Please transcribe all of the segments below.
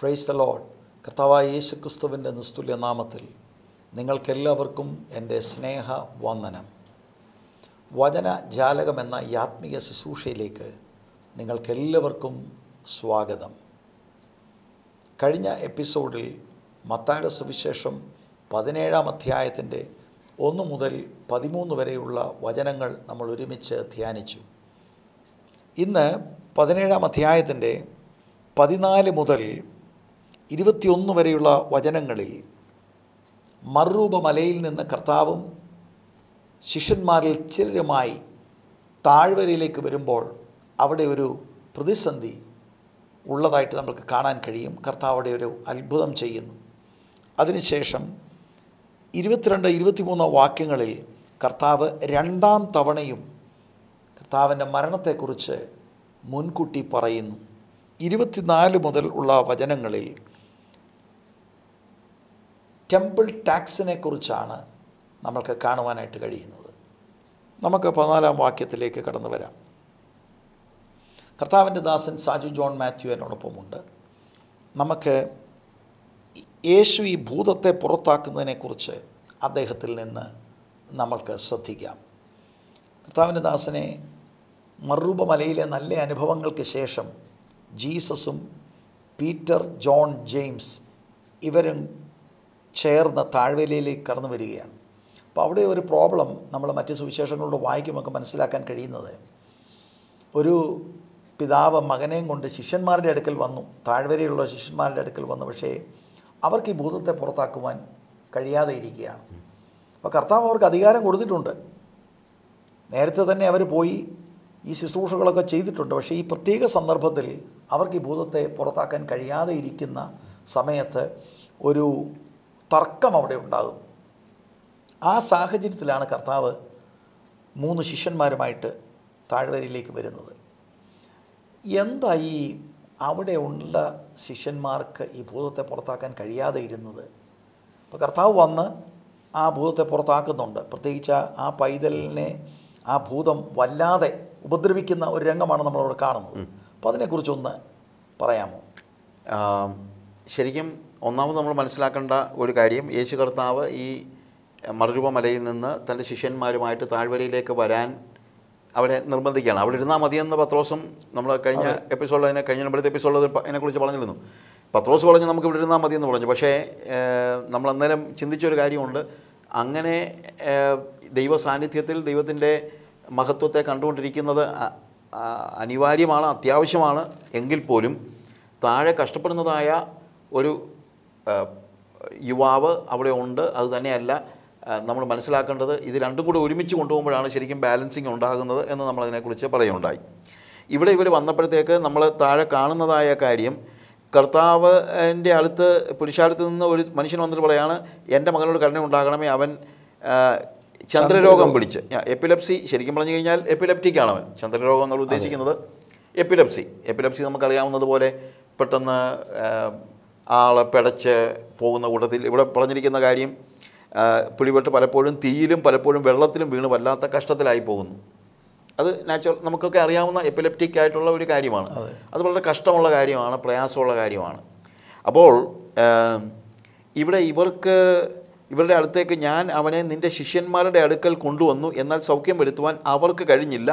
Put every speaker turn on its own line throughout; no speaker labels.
Praise the load കർത്താവായ യേശുക്രിസ്തുവിൻ്റെ നിസ്തുല്യനാമത്തിൽ നാമത്തിൽ നിങ്ങൾക്കെല്ലാവർക്കും എൻ്റെ സ്നേഹ വന്ദനം വചന ജാലകമെന്ന ഈ ആത്മീയ ശുശ്രൂഷയിലേക്ക് നിങ്ങൾക്കെല്ലാവർക്കും സ്വാഗതം കഴിഞ്ഞ എപ്പിസോഡിൽ മത്തായുടെ സുവിശേഷം പതിനേഴാം അധ്യായത്തിൻ്റെ ഒന്ന് മുതൽ പതിമൂന്ന് വരെയുള്ള വചനങ്ങൾ നമ്മൾ ഒരുമിച്ച് ധ്യാനിച്ചു ഇന്ന് പതിനേഴാം അധ്യായത്തിൻ്റെ പതിനാല് മുതൽ ഇരുപത്തിയൊന്ന് വരെയുള്ള വചനങ്ങളിൽ മറുരൂപമലയിൽ മലയിൽ നിന്ന് കർത്താവും ശിഷ്യന്മാരിൽ ചിലരുമായി താഴ്വരയിലേക്ക് വരുമ്പോൾ അവിടെ ഒരു പ്രതിസന്ധി ഉള്ളതായിട്ട് നമുക്ക് കാണാൻ കഴിയും കർത്താവ് അവിടെ ഒരു അത്ഭുതം ചെയ്യുന്നു അതിനുശേഷം ഇരുപത്തിരണ്ട് ഇരുപത്തിമൂന്ന് വാക്യങ്ങളിൽ കർത്താവ് രണ്ടാം തവണയും കർത്താവിൻ്റെ മരണത്തെക്കുറിച്ച് മുൻകൂട്ടി പറയുന്നു ഇരുപത്തിനാല് മുതൽ ഉള്ള വചനങ്ങളിൽ ടെമ്പിൾ ടാക്സിനെക്കുറിച്ചാണ് നമ്മൾക്ക് കാണുവാനായിട്ട് കഴിയുന്നത് നമുക്ക് പതിനാലാം വാക്യത്തിലേക്ക് കടന്നു വരാം കർത്താവിൻ്റെ ദാസൻ സാജു ജോൺ മാത്യു എന്നോടൊപ്പമുണ്ട് നമുക്ക് യേശു ഈ ഭൂതത്തെ പുറത്താക്കുന്നതിനെക്കുറിച്ച് അദ്ദേഹത്തിൽ നിന്ന് നമ്മൾക്ക് ശ്രദ്ധിക്കാം കർത്താവിൻ്റെ ദാസനെ മറുപമലയിലെ മലയിലെ നല്ല അനുഭവങ്ങൾക്ക് ശേഷം ജീസസും പീറ്റർ ജോൺ ജെയിംസ് ഇവരും ചേർന്ന് താഴ്വരയിലേക്ക് കടന്നു വരികയാണ് അപ്പോൾ അവിടെ ഒരു പ്രോബ്ലം നമ്മൾ മറ്റ് സുവിശേഷങ്ങളോട് വായിക്കുമ്പോൾ മനസ്സിലാക്കാൻ കഴിയുന്നത് ഒരു പിതാവ് മകനെയും കൊണ്ട് ശിഷ്യന്മാരുടെ അടുക്കൽ വന്നു താഴ്വരയിലുള്ള ശിഷ്യന്മാരുടെ അടുക്കൽ വന്നു പക്ഷേ അവർക്ക് ഈ ഭൂതത്തെ പുറത്താക്കുവാൻ കഴിയാതെ ഇരിക്കുകയാണ് അപ്പോൾ കർത്താവ് അവർക്ക് അധികാരം കൊടുത്തിട്ടുണ്ട് നേരത്തെ തന്നെ അവർ പോയി ഈ ശുശ്രൂഷകളൊക്കെ ചെയ്തിട്ടുണ്ട് പക്ഷേ ഈ പ്രത്യേക സന്ദർഭത്തിൽ അവർക്ക് ഈ ഭൂതത്തെ പുറത്താക്കാൻ കഴിയാതെ ഇരിക്കുന്ന സമയത്ത് ഒരു തർക്കം അവിടെ ഉണ്ടാകുന്നു ആ സാഹചര്യത്തിലാണ് കർത്താവ് മൂന്ന് ശിഷ്യന്മാരുമായിട്ട് താഴ്വരയിലേക്ക് വരുന്നത് എന്താ ഈ അവിടെ ഉള്ള ശിഷ്യന്മാർക്ക് ഈ ഭൂതത്തെ പുറത്താക്കാൻ കഴിയാതെ ഇരുന്നത് അപ്പോൾ കർത്താവ് വന്ന് ആ ഭൂതത്തെ പുറത്താക്കുന്നുണ്ട് പ്രത്യേകിച്ച് ആ പൈതലിനെ ആ ഭൂതം
വല്ലാതെ ഉപദ്രവിക്കുന്ന ഒരു രംഗമാണ് നമ്മളവിടെ കാണുന്നത് അപ്പോൾ അതിനെക്കുറിച്ചൊന്ന് പറയാമോ ശരിക്കും ഒന്നാമത് നമ്മൾ മനസ്സിലാക്കേണ്ട ഒരു കാര്യം യേശു കർത്താവ് ഈ മറുരൂപമലയിൽ നിന്ന് തൻ്റെ ശിഷ്യന്മാരുമായിട്ട് താഴ്വരയിലേക്ക് വരാൻ അവരെ നിർബന്ധിക്കുകയാണ് അവിടെ ഇരുന്നാൽ മതിയെന്ന് പത്രോസും നമ്മൾ കഴിഞ്ഞ എപ്പിസോഡിൽ അതിനെ കഴിഞ്ഞ നമ്മുടെ എപ്പിസോഡിൽ അതിനെക്കുറിച്ച് പറഞ്ഞിരുന്നു പത്രോസ് പറഞ്ഞ് നമുക്ക് ഇവിടെ ഇരുന്നാൽ മതിയെന്ന് പറഞ്ഞു പക്ഷേ നമ്മൾ അന്നേരം ചിന്തിച്ചൊരു കാര്യമുണ്ട് അങ്ങനെ ദൈവ സാന്നിധ്യത്തിൽ ദൈവത്തിൻ്റെ മഹത്വത്തെ കണ്ടുകൊണ്ടിരിക്കുന്നത് അനിവാര്യമാണ് അത്യാവശ്യമാണ് എങ്കിൽ പോലും താഴെ കഷ്ടപ്പെടുന്നതായ ഒരു യുവാവ് അവിടെ ഉണ്ട് അതുതന്നെയല്ല നമ്മൾ മനസ്സിലാക്കേണ്ടത് ഇത് രണ്ടും കൂടെ ഒരുമിച്ച് കൊണ്ടുപോകുമ്പോഴാണ് ശരിക്കും ബാലൻസിങ് ഉണ്ടാകുന്നത് എന്ന് നമ്മളതിനെക്കുറിച്ച് പറയുകയുണ്ടായി ഇവിടെ ഇവർ വന്നപ്പോഴത്തേക്ക് നമ്മൾ താഴെ കാണുന്നതായ കാര്യം കർത്താവിൻ്റെ അടുത്ത് പുരുഷാരത്ത് നിന്ന് ഒരു മനുഷ്യൻ വന്നിട്ട് പറയാണ് എൻ്റെ മകനോട് കരുണ ഉണ്ടാകണമേ അവൻ ചന്ദ്രരോഗം പിടിച്ച് എപ്പിലപ്സി ശരിക്കും പറഞ്ഞു കഴിഞ്ഞാൽ എപ്പിലപ്റ്റിക്കാണ് അവൻ ചന്ദ്രരോഗം നമ്മൾ ഉദ്ദേശിക്കുന്നത് എപ്പിലപ്സി എപ്പിലപ്സി നമുക്കറിയാവുന്നതുപോലെ പെട്ടെന്ന് ആളെ പിടച്ച് പോകുന്ന കൂട്ടത്തിൽ ഇവിടെ പറഞ്ഞിരിക്കുന്ന കാര്യം പുളിപെട്ട് പലപ്പോഴും തീയിലും പലപ്പോഴും വെള്ളത്തിലും വീണ് വല്ലാത്ത കഷ്ടത്തിലായി പോകുന്നു അത് നാച്ചുറൽ നമുക്കൊക്കെ അറിയാവുന്ന എപ്പിലെപ്റ്റിക് ആയിട്ടുള്ള ഒരു കാര്യമാണ് അത് വളരെ കഷ്ടമുള്ള കാര്യമാണ് പ്രയാസമുള്ള കാര്യമാണ് അപ്പോൾ ഇവിടെ ഇവർക്ക് ഇവരുടെ അടുത്തേക്ക് ഞാൻ അവനെ നിൻ്റെ ശിഷ്യന്മാരുടെ അടുക്കൽ കൊണ്ടുവന്നു എന്നാൽ സൗഖ്യം വരുത്തുവാൻ അവർക്ക് കഴിഞ്ഞില്ല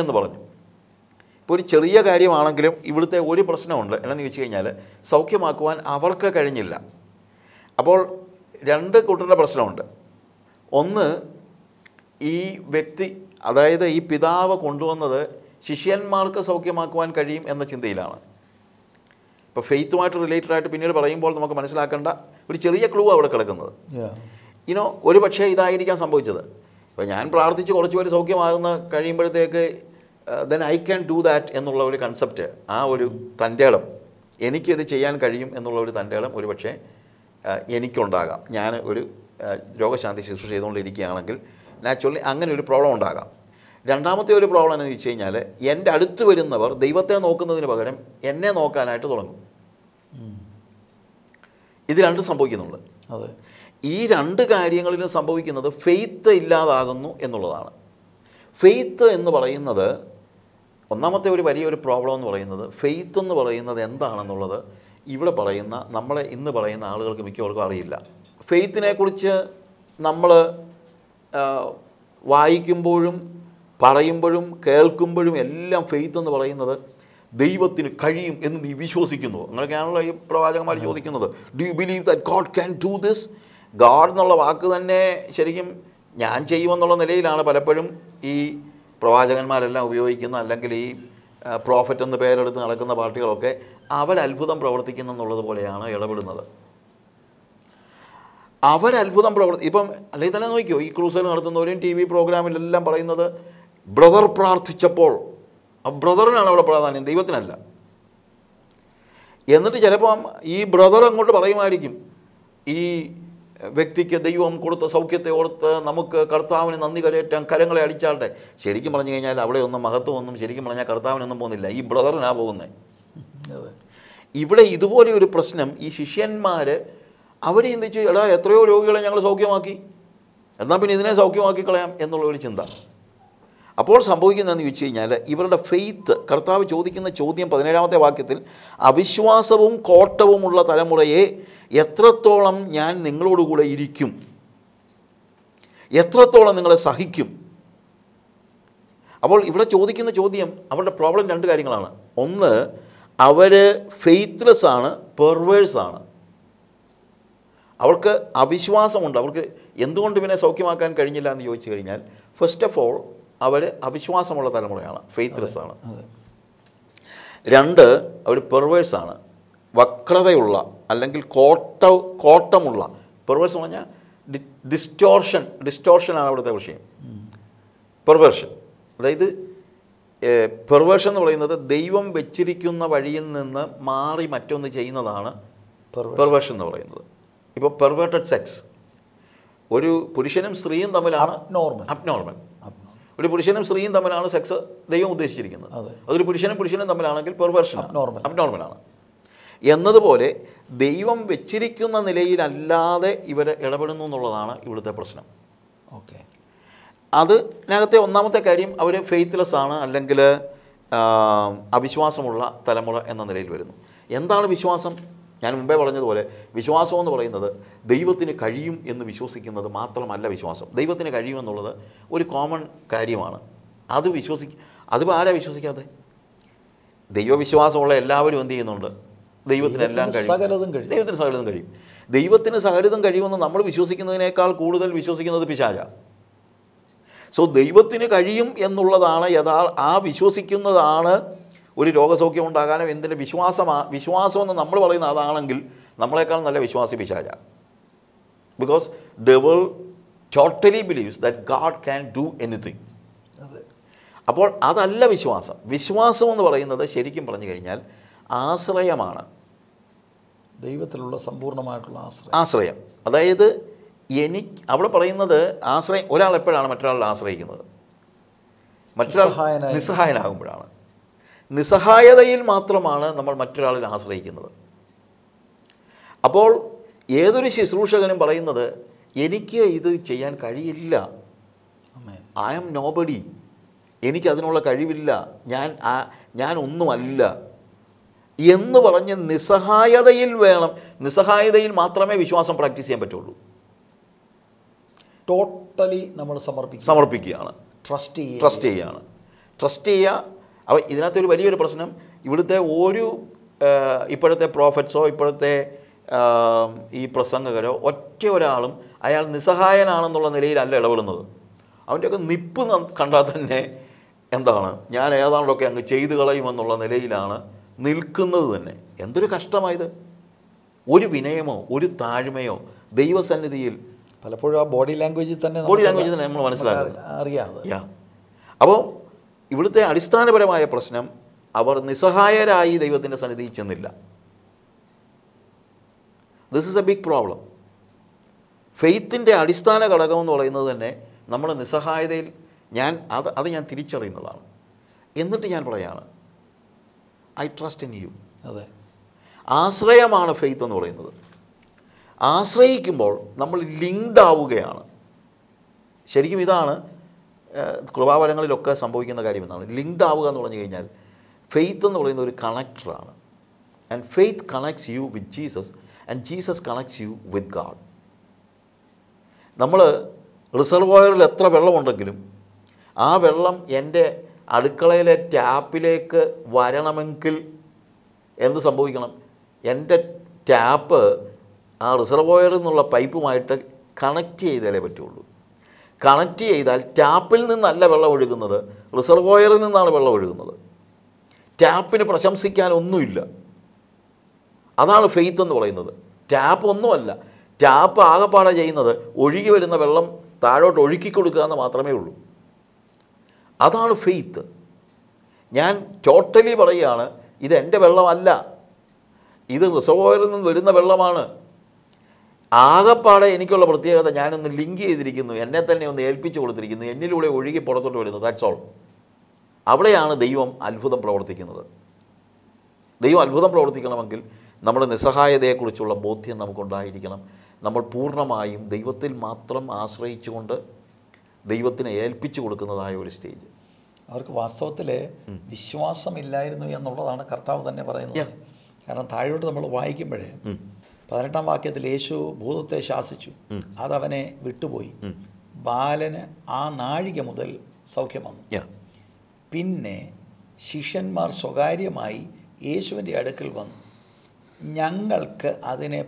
എന്ന് പറഞ്ഞു ഇപ്പോൾ ഒരു ചെറിയ കാര്യമാണെങ്കിലും ഇവിടുത്തെ ഒരു പ്രശ്നമുണ്ട് എന്നു ചോദിച്ചു കഴിഞ്ഞാൽ സൗഖ്യമാക്കുവാൻ അവർക്ക് കഴിഞ്ഞില്ല അപ്പോൾ രണ്ട് കൂട്ടരുടെ പ്രശ്നമുണ്ട് ഒന്ന് ഈ വ്യക്തി അതായത് ഈ പിതാവ് കൊണ്ടുവന്നത് ശിഷ്യന്മാർക്ക് സൗഖ്യമാക്കുവാൻ കഴിയും എന്ന ചിന്തയിലാണ് ഇപ്പോൾ ഫെയ്ത്തുമായിട്ട് റിലേറ്റഡ് ആയിട്ട് പിന്നീട് പറയുമ്പോൾ നമുക്ക് മനസ്സിലാക്കേണ്ട ഒരു ചെറിയ ക്ലൂ അവിടെ കിടക്കുന്നത് ഇനോ ഒരു പക്ഷേ ഇതായിരിക്കാം സംഭവിച്ചത് ഇപ്പോൾ ഞാൻ പ്രാർത്ഥിച്ച് കുറച്ച് പേര് സൗഖ്യമാകുന്ന കഴിയുമ്പോഴത്തേക്ക് then I can do that എന്നുള്ള ഒരു കൺസെപ്റ്റ് ആ ഒരു തൻ്റെ ഇടം എനിക്കിത് ചെയ്യാൻ കഴിയും എന്നുള്ള ഒരു തൻ്റെ ഇടം ഒരു പക്ഷേ എനിക്കുണ്ടാകാം ഞാൻ ഒരു രോഗശാന്തി ശുശ്രൂഷ ചെയ്തുകൊണ്ടിരിക്കുകയാണെങ്കിൽ നാച്ചുറലി അങ്ങനെ ഒരു പ്രോബ്ലം ഉണ്ടാകാം രണ്ടാമത്തെ ഒരു പ്രോബ്ലം എന്ന് വെച്ച് കഴിഞ്ഞാൽ എൻ്റെ അടുത്ത് വരുന്നവർ ദൈവത്തെ നോക്കുന്നതിന് പകരം എന്നെ നോക്കാനായിട്ട് തുടങ്ങും ഇത് രണ്ടും സംഭവിക്കുന്നുണ്ട് അതെ ഈ രണ്ട് കാര്യങ്ങളിലും സംഭവിക്കുന്നത് ഫെയ്ത്ത് ഇല്ലാതാകുന്നു എന്നുള്ളതാണ് ഫെയ്ത്ത് എന്ന് പറയുന്നത് ഒന്നാമത്തെ ഒരു വലിയൊരു പ്രോബ്ലം എന്ന് പറയുന്നത് ഫെയ്ത്ത് എന്ന് പറയുന്നത് എന്താണെന്നുള്ളത് ഇവിടെ പറയുന്ന നമ്മളെ ഇന്ന് പറയുന്ന ആളുകൾക്ക് മിക്കവർക്കും അറിയില്ല ഫെയ്ത്തിനെക്കുറിച്ച് നമ്മൾ വായിക്കുമ്പോഴും പറയുമ്പോഴും കേൾക്കുമ്പോഴും എല്ലാം ഫെയ്ത്ത് എന്ന് പറയുന്നത് ദൈവത്തിന് കഴിയും എന്ന് നീ വിശ്വസിക്കുന്നു അങ്ങനെയൊക്കെയാണല്ലോ ഈ പ്രവാചകന്മാർ ചോദിക്കുന്നത് do you believe that God can do this God എന്നുള്ള വാക്ക് തന്നെ ശരിക്കും ഞാൻ ചെയ്യുമെന്നുള്ള നിലയിലാണ് പലപ്പോഴും ഈ പ്രവാചകന്മാരെല്ലാം ഉപയോഗിക്കുന്ന അല്ലെങ്കിൽ ഈ പ്രോഫിറ്റ് എന്ന് പേരെടുത്ത് നടക്കുന്ന പാർട്ടികളൊക്കെ അവരത്ഭുതം പ്രവർത്തിക്കുന്നു എന്നുള്ളത് പോലെയാണ് ഇടപെടുന്നത് അവരത്ഭുതം പ്രവർത്തി ഇപ്പം അല്ലെങ്കിൽ തന്നെ നോക്കിയോ ഈ ക്രൂസൽ നടത്തുന്നവരെയും ടി വി പ്രോഗ്രാമിലെല്ലാം പറയുന്നത് ബ്രദർ പ്രാർത്ഥിച്ചപ്പോൾ ബ്രദറിനാണ് അവിടെ പ്രാധാന്യം ദൈവത്തിനല്ല എന്നിട്ട് ചിലപ്പം ഈ ബ്രദർ അങ്ങോട്ട് പറയുമായിരിക്കും ഈ വ്യക്തിക്ക് ദൈവം കൊടുത്ത സൗഖ്യത്തെ ഓർത്ത് നമുക്ക് കർത്താവിന് നന്ദി കരയേറ്റാൻ കരങ്ങളെ അടിച്ചാട്ടെ ശരിക്കും പറഞ്ഞു കഴിഞ്ഞാൽ അവിടെ ഒന്നും മഹത്വമൊന്നും ശരിക്കും പറഞ്ഞാൽ കർത്താവിനൊന്നും പോകുന്നില്ല ഈ ബ്രദറിനാ പോകുന്നത് ഇവിടെ ഇതുപോലെ ഒരു പ്രശ്നം ഈ ശിഷ്യന്മാർ അവർ ചിന്തിച്ചു എടാ എത്രയോ രോഗികളെ ഞങ്ങൾ സൗഖ്യമാക്കി എന്നാൽ പിന്നെ ഇതിനെ സൗഖ്യമാക്കി കളയാം എന്നുള്ള ഒരു ചിന്ത അപ്പോൾ സംഭവിക്കുന്നതെന്ന് ചോദിച്ചു കഴിഞ്ഞാൽ ഇവരുടെ ഫെയ്ത്ത് കർത്താവ് ചോദിക്കുന്ന ചോദ്യം പതിനേഴാമത്തെ വാക്യത്തിൽ അവിശ്വാസവും കോട്ടവുമുള്ള തലമുറയെ എത്രത്തോളം ഞാൻ നിങ്ങളോടുകൂടെ ഇരിക്കും എത്രത്തോളം നിങ്ങളെ സഹിക്കും അപ്പോൾ ഇവിടെ ചോദിക്കുന്ന ചോദ്യം അവരുടെ പ്രോബ്ലം രണ്ട് കാര്യങ്ങളാണ് ഒന്ന് അവർ ഫെയ്ത്ത്ലെസ് ആണ് പെർവേഴ്സ് ആണ് അവർക്ക് അവിശ്വാസമുണ്ട് അവർക്ക് എന്തുകൊണ്ട് പിന്നെ സൗഖ്യമാക്കാൻ കഴിഞ്ഞില്ല എന്ന് ചോദിച്ചു കഴിഞ്ഞാൽ ഫസ്റ്റ് ഓഫ് ഓൾ അവർ അവിശ്വാസമുള്ള തലമുറയാണ് ഫെയ്ത്ത്ലെസ് ആണ് രണ്ട് അവർ പെർവേഴ്സ് ആണ് വക്രതയുള്ള അല്ലെങ്കിൽ കോട്ട കോട്ടമുള്ള പെർവേഴ്സ് എന്ന് പറഞ്ഞാൽ ഡിസ്റ്റോർഷൻ ഡിസ്റ്റോർഷനാണ് അവിടുത്തെ വിഷയം പെർവേർഷൻ അതായത് പെർവേർഷൻ എന്ന് പറയുന്നത് ദൈവം വെച്ചിരിക്കുന്ന വഴിയിൽ നിന്ന് മാറി മറ്റൊന്ന് ചെയ്യുന്നതാണ് പെർവേർഷൻ എന്ന് പറയുന്നത് ഇപ്പോൾ പെർവേർട്ടഡ് സെക്സ് ഒരു പുരുഷനും സ്ത്രീയും തമ്മിലാണ് നോർമൽ അബ്നോർമൽ ഒരു പുരുഷനും സ്ത്രീയും തമ്മിലാണ് സെക്സ് ദൈവം ഉദ്ദേശിച്ചിരിക്കുന്നത് അതൊരു പുരുഷനും പുരുഷനും തമ്മിലാണെങ്കിൽ പെർവേർഷൻ നോർമൽ ആണ് എന്നതുപോലെ ദൈവം വെച്ചിരിക്കുന്ന നിലയിലല്ലാതെ ഇവർ ഇടപെടുന്നു എന്നുള്ളതാണ് ഇവിടുത്തെ പ്രശ്നം ഓക്കെ അതിനകത്തെ ഒന്നാമത്തെ കാര്യം അവർ ഫെയ്ത്ത്ലെസ് ആണ് അല്ലെങ്കിൽ അവിശ്വാസമുള്ള തലമുറ എന്ന നിലയിൽ വരുന്നു എന്താണ് വിശ്വാസം ഞാൻ മുമ്പേ പറഞ്ഞതുപോലെ വിശ്വാസം എന്ന് പറയുന്നത് ദൈവത്തിന് കഴിയും എന്ന് വിശ്വസിക്കുന്നത് മാത്രമല്ല വിശ്വാസം ദൈവത്തിന് കഴിയുമെന്നുള്ളത് ഒരു കോമൺ കാര്യമാണ് അത് വിശ്വസി അതിപ്പോൾ ആരാ വിശ്വസിക്കാതെ ദൈവവിശ്വാസമുള്ള എല്ലാവരും എന്ത് ചെയ്യുന്നുണ്ട് ദൈവത്തിന് എല്ലാം കഴിയും സകലതും കഴിയും ദൈവത്തിന് സകലതും കഴിയും ദൈവത്തിന് സകലതും കഴിയുമെന്ന് നമ്മൾ വിശ്വസിക്കുന്നതിനേക്കാൾ കൂടുതൽ വിശ്വസിക്കുന്നത് പിശാച സോ ദൈവത്തിന് കഴിയും എന്നുള്ളതാണ് യഥാ ആ വിശ്വസിക്കുന്നതാണ് ഒരു രോഗസൗഖ്യം ഉണ്ടാകാനും എന്തിൻ്റെ വിശ്വാസമാ വിശ്വാസമെന്ന് നമ്മൾ പറയുന്ന അതാണെങ്കിൽ നമ്മളെക്കാൾ നല്ല വിശ്വാസി പിശാച because devil totally believes that God can do anything അപ്പോൾ അതല്ല വിശ്വാസം വിശ്വാസം എന്ന് പറയുന്നത് ശരിക്കും പറഞ്ഞു കഴിഞ്ഞാൽ ആശ്രയമാണ്
ദൈവത്തിലുള്ള സമ്പൂർണ്ണമായിട്ടുള്ള ആശ്രയം
ആശ്രയം അതായത് എനിക്ക് അവിടെ പറയുന്നത് ആശ്രയം ഒരാൾ എപ്പോഴാണ് മറ്റൊരാളെ ആശ്രയിക്കുന്നത് മറ്റൊരാൾ നിസ്സഹായനാകുമ്പോഴാണ് നിസ്സഹായതയിൽ മാത്രമാണ് നമ്മൾ മറ്റൊരാളിൽ ആശ്രയിക്കുന്നത് അപ്പോൾ ഏതൊരു ശുശ്രൂഷകനും പറയുന്നത് എനിക്ക് ഇത് ചെയ്യാൻ കഴിയില്ല ഐ ആം നോബഡി എനിക്കതിനുള്ള കഴിവില്ല ഞാൻ ഞാൻ ഒന്നുമല്ല എന്ന് പറഞ്ഞ് നിസ്സഹായതയിൽ വേണം നിസ്സഹായതയിൽ മാത്രമേ വിശ്വാസം പ്രാക്ടീസ് ചെയ്യാൻ പറ്റുള്ളൂ
ടോട്ടലി നമ്മൾ സമർപ്പിക്കുക
സമർപ്പിക്കുകയാണ് ട്രസ്റ്റ് ചെയ്യുക ട്രസ്റ്റ് ചെയ്യുകയാണ് ട്രസ്റ്റ് ചെയ്യുക അപ്പോൾ ഇതിനകത്ത് ഒരു വലിയൊരു പ്രശ്നം ഇവിടുത്തെ ഒരു ഇപ്പോഴത്തെ പ്രോഫറ്റ്സോ ഇപ്പോഴത്തെ ഈ പ്രസംഗകരോ ഒറ്റ ഒരാളും അയാൾ നിസ്സഹായനാണെന്നുള്ള നിലയിലല്ല ഇടപെടുന്നത് അവൻ്റെയൊക്കെ നിപ്പ് കണ്ടാൽ തന്നെ എന്താണ് ഞാൻ ഏതാണ്ടൊക്കെ അങ്ങ് ചെയ്തു കളയുമെന്നുള്ള നിലയിലാണ് നിൽക്കുന്നത് തന്നെ എന്തൊരു കഷ്ടമായത് ഒരു വിനയമോ ഒരു താഴ്മയോ ദൈവസന്നിധിയിൽ പലപ്പോഴും ആ ബോഡി ലാംഗ്വേജിൽ തന്നെ ബോഡി ലാംഗ്വേജിൽ തന്നെ നമ്മൾ മനസ്സിലാക്കുന്നത് അറിയാതെ യാ അപ്പോൾ ഇവിടുത്തെ അടിസ്ഥാനപരമായ പ്രശ്നം അവർ നിസ്സഹായരായി ദൈവത്തിൻ്റെ സന്നിധിയിൽ ചെന്നില്ല this is a big problem ഫെയ്ത്തിൻ്റെ അടിസ്ഥാന ഘടകം എന്ന് പറയുന്നത് തന്നെ നമ്മുടെ നിസ്സഹായതയിൽ ഞാൻ അത് അത് ഞാൻ തിരിച്ചറിയുന്നതാണ് എന്നിട്ട് ഞാൻ പറയുകയാണ് ഐ ട്രസ്റ്റ് ഇൻ യു അതെ ആശ്രയമാണ് ഫെയ്ത്ത് എന്ന് പറയുന്നത് ആശ്രയിക്കുമ്പോൾ നമ്മൾ ലിങ്ക്ഡ് ആവുകയാണ് ശരിക്കും ഇതാണ് കൃപാവലങ്ങളിലൊക്കെ സംഭവിക്കുന്ന കാര്യം എന്നാണ് ലിങ്ക്ഡ് ആവുക എന്ന് പറഞ്ഞു കഴിഞ്ഞാൽ ഫെയ്ത്ത് എന്ന് പറയുന്ന ഒരു കണക്ടറാണ് and faith connects you with Jesus and Jesus connects you with God നമ്മൾ റിസർവോയറിൽ എത്ര വെള്ളമുണ്ടെങ്കിലും ആ വെള്ളം എൻ്റെ അടുക്കളയിലെ ടാപ്പിലേക്ക് വരണമെങ്കിൽ എന്ത് സംഭവിക്കണം എൻ്റെ ടാപ്പ് ആ റിസർവോയറിൽ നിന്നുള്ള പൈപ്പുമായിട്ട് കണക്റ്റ് ചെയ്താലേ പറ്റുള്ളൂ കണക്റ്റ് ചെയ്താൽ ടാപ്പിൽ നിന്നല്ല വെള്ളം ഒഴുകുന്നത് റിസർവോയറിൽ നിന്നാണ് വെള്ളം ഒഴുകുന്നത് ടാപ്പിന് പ്രശംസിക്കാനൊന്നുമില്ല അതാണ് ഫെയ്ത്ത് എന്ന് പറയുന്നത് ടാപ്പ് ഒന്നുമല്ല ടാപ്പ് ആകെപ്പാടെ ചെയ്യുന്നത് ഒഴുകി വരുന്ന വെള്ളം താഴോട്ട് ഒഴുക്കി കൊടുക്കുക എന്ന് മാത്രമേ ഉള്ളൂ അതാണ് ഫെയ്ത്ത് ഞാൻ ടോട്ടലി പറയുകയാണ് ഇത് എൻ്റെ വെള്ളമല്ല ഇത് റിസർവോയറിൽ നിന്ന് വരുന്ന വെള്ളമാണ് ആകെപ്പാടെ എനിക്കുള്ള പ്രത്യേകത ഞാനൊന്ന് ലിങ്ക് ചെയ്തിരിക്കുന്നു എന്നെ തന്നെ ഒന്ന് ഏൽപ്പിച്ചു കൊടുത്തിരിക്കുന്നു എന്നിലൂടെ ഒഴുകി പുറത്തോട്ട് വരുന്നു ദാറ്റ്സ് ഓൾ അവിടെയാണ് ദൈവം അത്ഭുതം പ്രവർത്തിക്കുന്നത് ദൈവം അത്ഭുതം പ്രവർത്തിക്കണമെങ്കിൽ നമ്മുടെ നിസ്സഹായതയെക്കുറിച്ചുള്ള ബോധ്യം നമുക്കുണ്ടായിരിക്കണം നമ്മൾ പൂർണ്ണമായും ദൈവത്തിൽ മാത്രം ആശ്രയിച്ചുകൊണ്ട് ദൈവത്തിനെ ഏൽപ്പിച്ചു കൊടുക്കുന്നതായ ഒരു സ്റ്റേജ്
അവർക്ക് വാസ്തവത്തിൽ വിശ്വാസമില്ലായിരുന്നു എന്നുള്ളതാണ് കർത്താവ് തന്നെ പറയുന്നത് കാരണം താഴോട്ട് നമ്മൾ വായിക്കുമ്പോഴേ പതിനെട്ടാം വാക്യത്തിൽ യേശു ഭൂതത്തെ ശാസിച്ചു അതവനെ വിട്ടുപോയി ബാലന് ആ നാഴിക മുതൽ സൗഖ്യം വന്നു പിന്നെ ശിഷ്യന്മാർ സ്വകാര്യമായി യേശുവിൻ്റെ അടുക്കൽ വന്നു ഞങ്ങൾക്ക് അതിനെ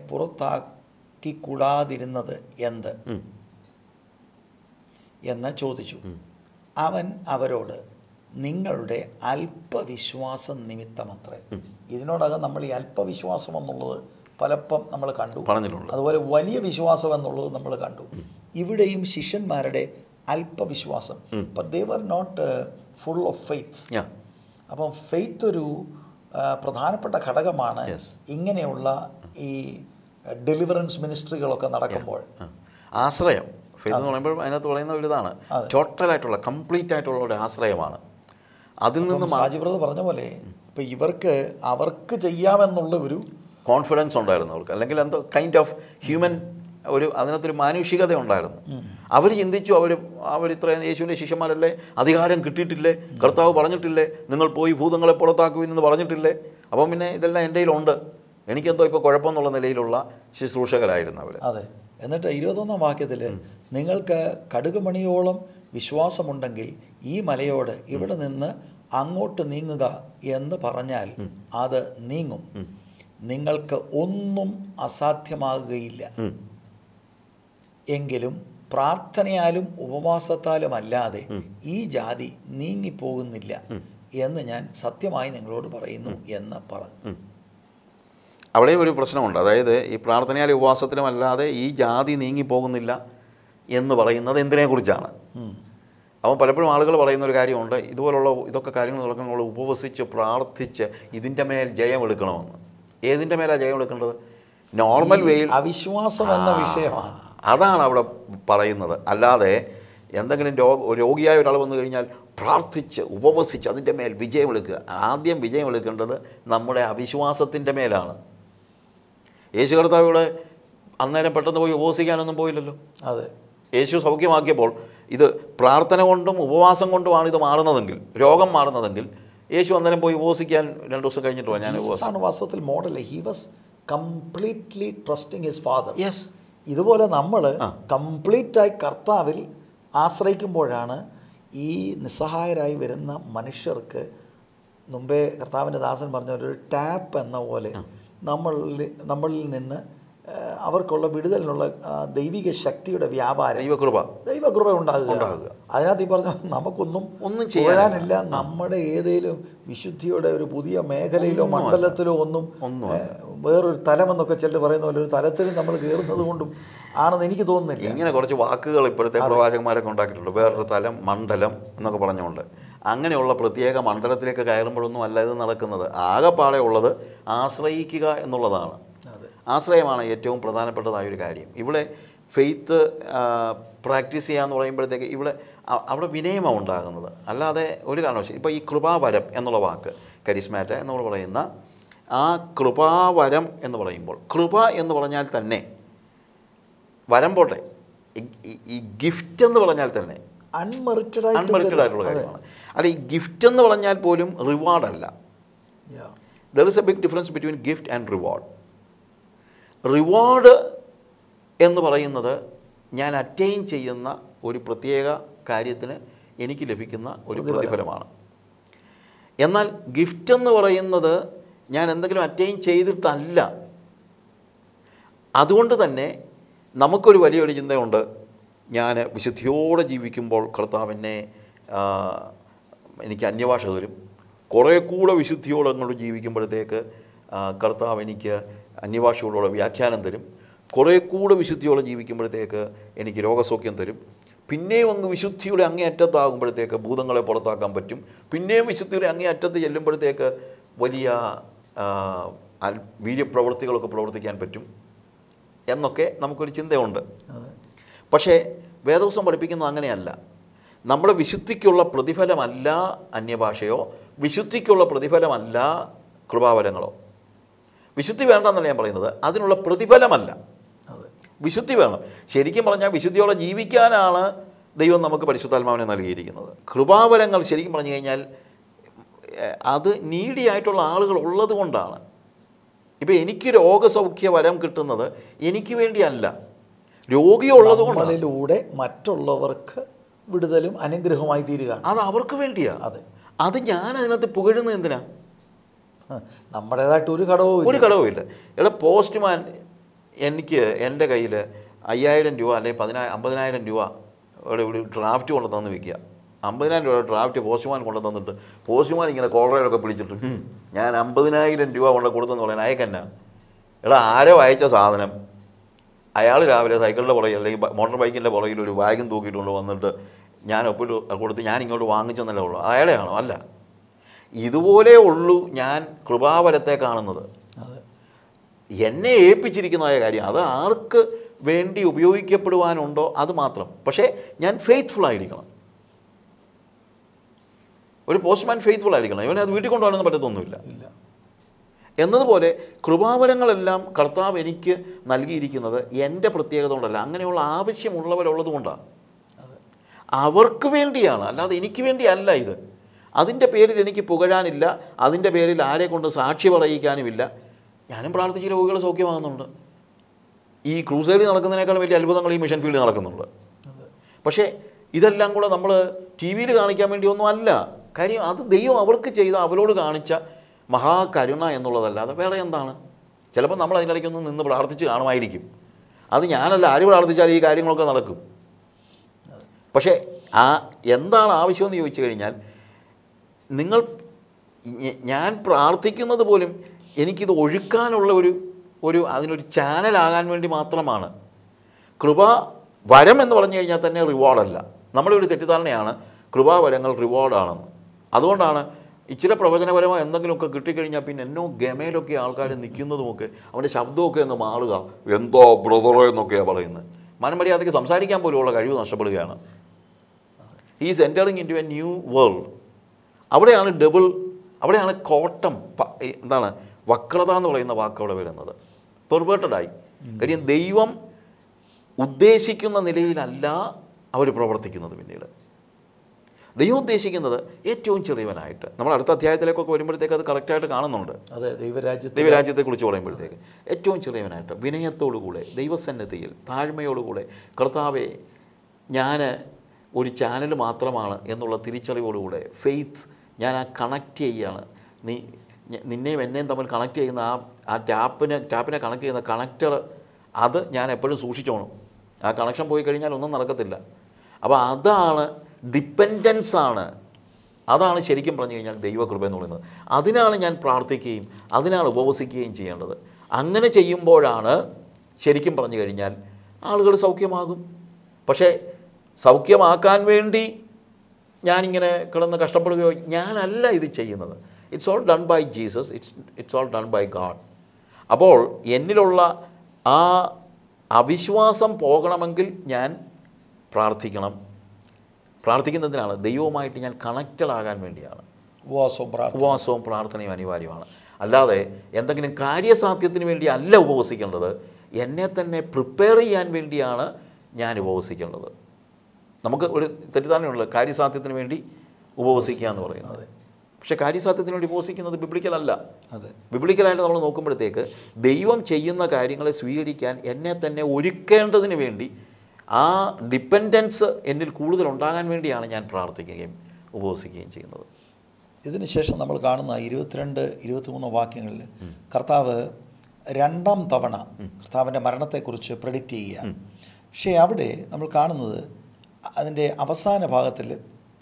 കൂടാതിരുന്നത് എന്ത് എന്ന് ചോദിച്ചു അവൻ അവരോട് നിങ്ങളുടെ അല്പവിശ്വാസം നിമിത്തമത്രേ ഇതിനോടകം നമ്മൾ ഈ അല്പവിശ്വാസം എന്നുള്ളത് പലപ്പം നമ്മൾ കണ്ടു അതുപോലെ വലിയ വിശ്വാസം എന്നുള്ളത് നമ്മൾ കണ്ടു ഇവിടെയും ശിഷ്യന്മാരുടെ അല്പവിശ്വാസം ഇപ്പം they were not full of faith അപ്പം ഫെയ്ത്ത് ഒരു പ്രധാനപ്പെട്ട ഘടകമാണ് ഇങ്ങനെയുള്ള ഈ ഡെലിവറൻസ് മിനിസ്ട്രികളൊക്കെ നടക്കുമ്പോൾ
ആശ്രയം ഫെയ്ത്ത് എന്ന് പറയുമ്പോൾ അതിനകത്ത് പറയുന്ന ഒരു ടോട്ടലായിട്ടുള്ള ടോട്ടൽ ആയിട്ടുള്ള കംപ്ലീറ്റ് ആയിട്ടുള്ള ഒരു ആശ്രയമാണ് അതിൽ നിന്ന് സാജിബ്രത് പറഞ്ഞ പോലെ ഇപ്പം ഇവർക്ക് അവർക്ക് ചെയ്യാമെന്നുള്ള ഒരു കോൺഫിഡൻസ് ഉണ്ടായിരുന്നു അവർക്ക് അല്ലെങ്കിൽ എന്തോ കൈൻഡ് ഓഫ് ഹ്യൂമൻ ഒരു അതിനകത്തൊരു മാനുഷികത ഉണ്ടായിരുന്നു അവർ ചിന്തിച്ചു അവർ അവർ ഇത്രയും യേശുവിൻ്റെ ശിഷ്യന്മാരല്ലേ അധികാരം കിട്ടിയിട്ടില്ലേ കർത്താവ് പറഞ്ഞിട്ടില്ലേ നിങ്ങൾ പോയി ഭൂതങ്ങളെ എന്ന് പറഞ്ഞിട്ടില്ലേ അപ്പം പിന്നെ ഇതെല്ലാം എൻ്റെ കയ്യിലുണ്ട് എനിക്കെന്തോ ഇപ്പോൾ കുഴപ്പമെന്നുള്ള നിലയിലുള്ള ശുശ്രൂഷകരായിരുന്നു അവർ അതെ
എന്നിട്ട് ഇരുപത്തൊന്നാം വാക്യത്തിൽ നിങ്ങൾക്ക് കടുകുമണിയോളം വിശ്വാസമുണ്ടെങ്കിൽ ഈ മലയോട് ഇവിടെ നിന്ന് അങ്ങോട്ട് നീങ്ങുക എന്ന് പറഞ്ഞാൽ അത് നീങ്ങും നിങ്ങൾക്ക് ഒന്നും അസാധ്യമാകുകയില്ല എങ്കിലും പ്രാർത്ഥനയാലും ഉപവാസത്താലും അല്ലാതെ ഈ ജാതി നീങ്ങിപ്പോകുന്നില്ല എന്ന് ഞാൻ സത്യമായി നിങ്ങളോട് പറയുന്നു എന്ന് പറഞ്ഞു
അവിടെ ഒരു പ്രശ്നമുണ്ട് അതായത് ഈ പ്രാർത്ഥനയാലും ഉപവാസത്തിലും അല്ലാതെ ഈ ജാതി നീങ്ങിപ്പോകുന്നില്ല എന്ന് പറയുന്നത് എന്തിനെക്കുറിച്ചാണ് അപ്പോൾ പലപ്പോഴും ആളുകൾ പറയുന്ന ഒരു കാര്യമുണ്ട് ഇതുപോലുള്ള ഇതൊക്കെ കാര്യങ്ങൾ നടക്കുമ്പോൾ ഉപവസിച്ച് പ്രാർത്ഥിച്ച് ഇതിൻ്റെ മേൽ ജയം എടുക്കണമെന്ന് ഏതിൻ്റെ മേലാണ് ജയം എടുക്കേണ്ടത് നോർമൽ വേയിൽ അവിശ്വാസം എന്ന വിഷയമാണ് അതാണ് അവിടെ പറയുന്നത് അല്ലാതെ എന്തെങ്കിലും രോഗ രോഗിയായ ഒരാൾ വന്നു കഴിഞ്ഞാൽ പ്രാർത്ഥിച്ച് ഉപവസിച്ച് അതിൻ്റെ മേൽ വിജയമെടുക്കുക ആദ്യം വിജയമെടുക്കേണ്ടത് നമ്മുടെ അവിശ്വാസത്തിൻ്റെ മേലാണ് യേശു കർത്താവ് ഇവിടെ അന്നേരം പെട്ടെന്ന് പോയി ഉപവസിക്കാനൊന്നും പോയില്ലല്ലോ അതെ യേശു സൗഖ്യമാക്കിയപ്പോൾ ഇത് പ്രാർത്ഥന കൊണ്ടും ഉപവാസം കൊണ്ടുമാണ് ഇത് മാറുന്നതെങ്കിൽ രോഗം മാറുന്നതെങ്കിൽ യേശു അന്നേരം പോയി ഉപവസിക്കാൻ രണ്ട് ദിവസം കഴിഞ്ഞിട്ട് ഞാൻ
വാസ്തവത്തിൽ model he was completely trusting his father yes ഇതുപോലെ നമ്മൾ കംപ്ലീറ്റായി കർത്താവിൽ ആശ്രയിക്കുമ്പോഴാണ് ഈ നിസ്സഹായരായി വരുന്ന മനുഷ്യർക്ക് മുമ്പേ കർത്താവിൻ്റെ ദാസൻ പറഞ്ഞ ഒരു ടാപ്പ് എന്ന പോലെ നമ്മളിൽ നമ്മളിൽ നിന്ന് അവർക്കുള്ള വിടുതലിനുള്ള ദൈവിക ശക്തിയുടെ
വ്യാപാരം ദൈവകൃപ
ദൈവകൃപ ഉണ്ടാകുക അതിനകത്ത് ഈ പറഞ്ഞ നമുക്കൊന്നും ഒന്നും ചെയ്യാനില്ല നമ്മുടെ ഏതെങ്കിലും വിശുദ്ധിയുടെ ഒരു പുതിയ മേഖലയിലോ മണ്ഡലത്തിലോ ഒന്നും വേറൊരു തലം എന്നൊക്കെ ചിലർ പറയുന്ന പോലെ ഒരു തലത്തിൽ നമ്മൾ കയറുന്നത് കൊണ്ടും ആണെന്ന് എനിക്ക് തോന്നുന്നില്ല ഇങ്ങനെ
കുറച്ച് വാക്കുകൾ ഇപ്പോഴത്തെ പ്രവാചകന്മാരൊക്കെ ഉണ്ടാക്കിയിട്ടുണ്ട് വേറൊരു തലം മണ്ഡലം എന്നൊക്കെ പറഞ്ഞുകൊണ്ട് അങ്ങനെയുള്ള പ്രത്യേക മണ്ഡലത്തിലേക്ക് കയറുമ്പോഴൊന്നും അല്ല ഇത് നടക്കുന്നത് ആകെപ്പാടെ ഉള്ളത് ആശ്രയിക്കുക എന്നുള്ളതാണ് ആശ്രയമാണ് ഏറ്റവും പ്രധാനപ്പെട്ടതായൊരു കാര്യം ഇവിടെ ഫെയ്ത്ത് പ്രാക്ടീസ് ചെയ്യുക എന്ന് പറയുമ്പോഴത്തേക്ക് ഇവിടെ അവിടെ വിനയമാണ് ഉണ്ടാകുന്നത് അല്ലാതെ ഒരു കാരണവശാലും ഇപ്പോൾ ഈ കൃപാവരം എന്നുള്ള വാക്ക് കരിസ്മാറ്റ എന്ന് പറയുന്ന ആ കൃപാവരം എന്ന് പറയുമ്പോൾ കൃപ എന്ന് പറഞ്ഞാൽ തന്നെ വരം പോട്ടെ ഈ ഗിഫ്റ്റ് എന്ന് പറഞ്ഞാൽ തന്നെ
അൺമെറിറ്റഡ് അൺമെറിറ്റഡ് ആയിട്ടുള്ള കാര്യമാണ്
അല്ല ഈ ഗിഫ്റ്റ് എന്ന് പറഞ്ഞാൽ പോലും റിവാർഡല്ല there is a big difference between gift and reward reward എന്ന് പറയുന്നത് ഞാൻ അറ്റൈൻ ചെയ്യുന്ന ഒരു പ്രത്യേക കാര്യത്തിന് എനിക്ക് ലഭിക്കുന്ന ഒരു പ്രതിഫലമാണ് എന്നാൽ ഗിഫ്റ്റ് എന്ന് പറയുന്നത് ഞാൻ എന്തെങ്കിലും അറ്റൈൻ ചെയ്തിട്ടല്ല അതുകൊണ്ട് തന്നെ നമുക്കൊരു വലിയൊരു ചിന്തയുണ്ട് ഞാൻ വിശുദ്ധിയോടെ ജീവിക്കുമ്പോൾ കർത്താവിനെ എനിക്ക് അന്യഭാഷ തരും കുറേ കൂടെ വിശുദ്ധിയോടെ അങ്ങോട്ട് ജീവിക്കുമ്പോഴത്തേക്ക് കർത്താവ് എനിക്ക് അന്യഭാഷയോടുള്ള വ്യാഖ്യാനം തരും കുറേ കൂടെ വിശുദ്ധിയോടെ ജീവിക്കുമ്പോഴത്തേക്ക് എനിക്ക് രോഗസൗഖ്യം തരും പിന്നെയും അങ്ങ് വിശുദ്ധിയുടെ അങ്ങേയറ്റത്താകുമ്പോഴത്തേക്ക് ഭൂതങ്ങളെ പുറത്താക്കാൻ പറ്റും പിന്നെയും വിശുദ്ധിയുടെ അങ്ങേയറ്റത്ത് ചെല്ലുമ്പോഴത്തേക്ക് വലിയ വീര്യപ്രവൃത്തികളൊക്കെ പ്രവർത്തിക്കാൻ പറ്റും എന്നൊക്കെ നമുക്കൊരു ചിന്തയുണ്ട് പക്ഷേ വേദവസം പഠിപ്പിക്കുന്നത് അങ്ങനെയല്ല നമ്മുടെ വിശുദ്ധിക്കുള്ള പ്രതിഫലമല്ല അന്യഭാഷയോ വിശുദ്ധിക്കുള്ള പ്രതിഫലമല്ല കൃപാവരങ്ങളോ വിശുദ്ധി വേണ്ടെന്നല്ല ഞാൻ പറയുന്നത് അതിനുള്ള പ്രതിഫലമല്ല അത് വിശുദ്ധി വേണം ശരിക്കും പറഞ്ഞാൽ വിശുദ്ധിയോടെ ജീവിക്കാനാണ് ദൈവം നമുക്ക് പരിശുദ്ധാത്മാവിനെ നൽകിയിരിക്കുന്നത് കൃപാവരങ്ങൾ ശരിക്കും പറഞ്ഞു കഴിഞ്ഞാൽ അത് നീഡിയായിട്ടുള്ള ആളുകൾ ഉള്ളത് കൊണ്ടാണ് ഇപ്പോൾ എനിക്ക് രോഗസൗഖ്യ വരം കിട്ടുന്നത് എനിക്ക് വേണ്ടിയല്ല രോഗിയുള്ളത്
കൊണ്ടിലൂടെ മറ്റുള്ളവർക്ക് വിടുതലും അനുഗ്രഹമായി തീരുക അത് അവർക്ക് വേണ്ടിയാണ് അതെ
അത് ഞാൻ അതിനകത്ത് പുകഴുന്നത് എന്തിനാണ് നമ്മുടേതായിട്ട് ഒരു ഘടകവും ഒരു ഇല്ല ഇവിടെ പോസ്റ്റ്മാൻ എനിക്ക് എൻ്റെ കയ്യിൽ അയ്യായിരം രൂപ അല്ലെങ്കിൽ പതിനായിരം അമ്പതിനായിരം രൂപ ഇവിടെ ഒരു ഡ്രാഫ്റ്റ് കൊണ്ട് തന്ന് വിൽക്കുക അമ്പതിനായിരം രൂപ ഡ്രാഫ്റ്റ് പോസ്റ്റ്മാൻ കൊണ്ട് തന്നിട്ട് പോസ്റ്റ്മാൻ ഇങ്ങനെ കോളറയിലൊക്കെ പിടിച്ചിട്ട് ഞാൻ അമ്പതിനായിരം രൂപ കൊണ്ട് കൊടുത്തെന്ന് പറയാൻ അയക്കന്നെ ഇവിടെ ആരോ അയച്ച സാധനം അയാൾ രാവിലെ സൈക്കിളിൻ്റെ പുറകിൽ അല്ലെങ്കിൽ മോട്ടോർ ബൈക്കിൻ്റെ പുറകിൽ ഒരു വാഗൻ തൂക്കിയിട്ടുണ്ട് വന്നിട്ട് ഞാൻ ഒപ്പിട്ട് കൊടുത്ത് ഞാൻ ഇങ്ങോട്ട് വാങ്ങിച്ചെന്നല്ലേ ഉള്ളൂ അയാളെയാണോ അല്ല ഇതുപോലെ ഉള്ളൂ ഞാൻ കൃപാവരത്തെ കാണുന്നത് എന്നെ ഏൽപ്പിച്ചിരിക്കുന്നതായ കാര്യം അത് ആർക്ക് വേണ്ടി ഉപയോഗിക്കപ്പെടുവാനുണ്ടോ അത് മാത്രം പക്ഷേ ഞാൻ ഫെയ്ത്ത്ഫുൾ ആയിരിക്കണം ഒരു പോസ്റ്റ്മാൻ ഫെയ്ത്ത്ഫുൾ ആയിരിക്കണം ഇവനെ അത് വീട്ടിൽ കൊണ്ടുപോകാനൊന്നും പറ്റത്തൊന്നുമില്ല എന്നതുപോലെ കൃപാവരങ്ങളെല്ലാം കർത്താവ് എനിക്ക് നൽകിയിരിക്കുന്നത് എൻ്റെ പ്രത്യേകത കൊണ്ടല്ല അങ്ങനെയുള്ള ആവശ്യമുള്ളവരുള്ളത് കൊണ്ടാണ് അവർക്ക് വേണ്ടിയാണ് അല്ലാതെ എനിക്ക് വേണ്ടിയല്ല ഇത് അതിൻ്റെ പേരിൽ എനിക്ക് പുകഴാനില്ല അതിൻ്റെ പേരിൽ ആരെ കൊണ്ട് സാക്ഷി പറയിക്കാനുമില്ല ഞാനും പ്രാർത്ഥിച്ച രോഗികൾ സൗഖ്യമാകുന്നുണ്ട് ഈ ക്രൂസൈഡ് നടക്കുന്നതിനേക്കാൾ വലിയ അത്ഭുതങ്ങൾ ഈ മിഷൻ ഫീൽഡ് നടക്കുന്നുണ്ട് പക്ഷേ ഇതെല്ലാം കൂടെ നമ്മൾ ടി വിയിൽ കാണിക്കാൻ വേണ്ടിയൊന്നും അല്ല കാര്യം അത് ദൈവം അവർക്ക് ചെയ്ത അവരോട് കാണിച്ച മഹാകരുണ എന്നുള്ളതല്ലാതെ വേറെ എന്താണ് ചിലപ്പോൾ നമ്മൾ അതിൻ്റെ നിന്ന് പ്രാർത്ഥിച്ച് കാണുമായിരിക്കും അത് ഞാനല്ല ആര് പ്രാർത്ഥിച്ചാൽ ഈ കാര്യങ്ങളൊക്കെ നടക്കും പക്ഷേ ആ എന്താണ് ആവശ്യമെന്ന് ചോദിച്ചു കഴിഞ്ഞാൽ നിങ്ങൾ ഞാൻ പ്രാർത്ഥിക്കുന്നത് പോലും എനിക്കിത് ഒഴുക്കാനുള്ള ഒരു ഒരു അതിനൊരു ചാനലാകാൻ വേണ്ടി മാത്രമാണ് കൃപ വരം എന്ന് പറഞ്ഞു കഴിഞ്ഞാൽ തന്നെ റിവാർഡല്ല നമ്മുടെ ഒരു തെറ്റിദ്ധാരണയാണ് കൃപാവരങ്ങൾ റിവാർഡാണെന്ന് അതുകൊണ്ടാണ് ഇച്ചിരി പ്രവചനപരമായ എന്തെങ്കിലുമൊക്കെ കിട്ടിക്കഴിഞ്ഞാൽ പിന്നെ എന്നോ ഗമയിലൊക്കെ ആൾക്കാർ നിൽക്കുന്നതുമൊക്കെ അവൻ്റെ ശബ്ദമൊക്കെ ഒന്ന് മാറുക എന്തോ ബ്രദറോ എന്നൊക്കെയാണ് പറയുന്നത് മനമര്യാദയ്ക്ക് സംസാരിക്കാൻ പോലുമുള്ള കഴിവ് നഷ്ടപ്പെടുകയാണ് is entering into a new world അവിടെയാണ് ഡബിൾ അവിടെയാണ് കോട്ടം എന്താണ് വക്രത എന്ന് പറയുന്ന വാക്ക് അവിടെ വരുന്നത് പെർവേർട്ടഡായി കാര്യം ദൈവം ഉദ്ദേശിക്കുന്ന നിലയിലല്ല അവർ പ്രവർത്തിക്കുന്നത് പിന്നീട് ദൈവം ഉദ്ദേശിക്കുന്നത് ഏറ്റവും ചെറിയവനായിട്ട് നമ്മൾ അടുത്ത അധ്യായത്തിലേക്കൊക്കെ വരുമ്പോഴത്തേക്ക് അത് കറക്റ്റായിട്ട് കാണുന്നുണ്ട് അതെ ദൈവരാജ്യത്തെ ദൈവരാജ്യത്തെക്കുറിച്ച് പറയുമ്പോഴത്തേക്ക് ഏറ്റവും ചെറിയവനായിട്ട് വിനയത്തോടുകൂടെ ദൈവസന്നദ്ധിയിൽ താഴ്മയോടുകൂടെ കർത്താവെ ഞാൻ ഒരു ചാനൽ മാത്രമാണ് എന്നുള്ള തിരിച്ചറിവോടുകൂടെ ഫെയ്ത്ത് ഞാൻ ആ കണക്ട് ചെയ്യുകയാണ് നീ നിന്നെയും എന്നെയും തമ്മിൽ കണക്ട് ചെയ്യുന്ന ആ ആ ടാപ്പിനെ ടാപ്പിനെ കണക്ട് ചെയ്യുന്ന കണക്റ്റർ അത് ഞാൻ എപ്പോഴും സൂക്ഷിച്ചോണം ആ കണക്ഷൻ പോയി കഴിഞ്ഞാൽ ഒന്നും നടക്കത്തില്ല അപ്പോൾ അതാണ് ഡിപ്പെൻഡൻസ് ആണ് അതാണ് ശരിക്കും പറഞ്ഞു കഴിഞ്ഞാൽ ദൈവകൃപ എന്ന് പറയുന്നത് അതിനാണ് ഞാൻ പ്രാർത്ഥിക്കുകയും അതിനാണ് ഉപവസിക്കുകയും ചെയ്യേണ്ടത് അങ്ങനെ ചെയ്യുമ്പോഴാണ് ശരിക്കും പറഞ്ഞു കഴിഞ്ഞാൽ ആളുകൾ സൗഖ്യമാകും പക്ഷേ സൗഖ്യമാക്കാൻ വേണ്ടി ഞാനിങ്ങനെ കിടന്ന് കഷ്ടപ്പെടുകയോ ഞാനല്ല ഇത് ചെയ്യുന്നത് it's all done by Jesus it's it's all done by God അപ്പോൾ എന്നിലുള്ള ആ അവിശ്വാസം പോകണമെങ്കിൽ ഞാൻ പ്രാർത്ഥിക്കണം പ്രാർത്ഥിക്കുന്നതിനാണ് ദൈവവുമായിട്ട് ഞാൻ കണക്റ്റഡ് ആകാൻ വേണ്ടിയാണ് ഉപവാസവും ഉപവാസവും പ്രാർത്ഥനയും അനിവാര്യമാണ് അല്ലാതെ എന്തെങ്കിലും കാര്യസാധ്യത്തിന് വേണ്ടി അല്ല ഉപവസിക്കേണ്ടത് എന്നെ തന്നെ പ്രിപ്പയർ ചെയ്യാൻ വേണ്ടിയാണ് ഞാൻ ഉപവസിക്കേണ്ടത് നമുക്ക് ഒരു തെറ്റിദ്ധാരണയുള്ള കാര്യസാധ്യത്തിന് വേണ്ടി ഉപവസിക്കുക എന്ന് പറയുന്നത് പക്ഷെ കാര്യസാധ്യത്തിന് വേണ്ടി ഉപവസിക്കുന്നത് ബിബ്ലിക്കലല്ല അതെ ബിബ്ലിക്കലായിട്ട് നമ്മൾ നോക്കുമ്പോഴത്തേക്ക് ദൈവം ചെയ്യുന്ന കാര്യങ്ങളെ സ്വീകരിക്കാൻ എന്നെ തന്നെ ഒരുക്കേണ്ടതിന് വേണ്ടി ആ ഡിപ്പെൻഡൻസ് എന്നിൽ കൂടുതൽ ഉണ്ടാകാൻ വേണ്ടിയാണ് ഞാൻ പ്രാർത്ഥിക്കുകയും ഉപവസിക്കുകയും ചെയ്യുന്നത്
ഇതിനുശേഷം നമ്മൾ കാണുന്ന ഇരുപത്തിരണ്ട് ഇരുപത്തിമൂന്ന് വാക്യങ്ങളിൽ കർത്താവ് രണ്ടാം തവണ കർത്താവിൻ്റെ മരണത്തെക്കുറിച്ച് പ്രഡിക്റ്റ് ചെയ്യുക പക്ഷേ അവിടെ നമ്മൾ കാണുന്നത് അതിൻ്റെ അവസാന ഭാഗത്തിൽ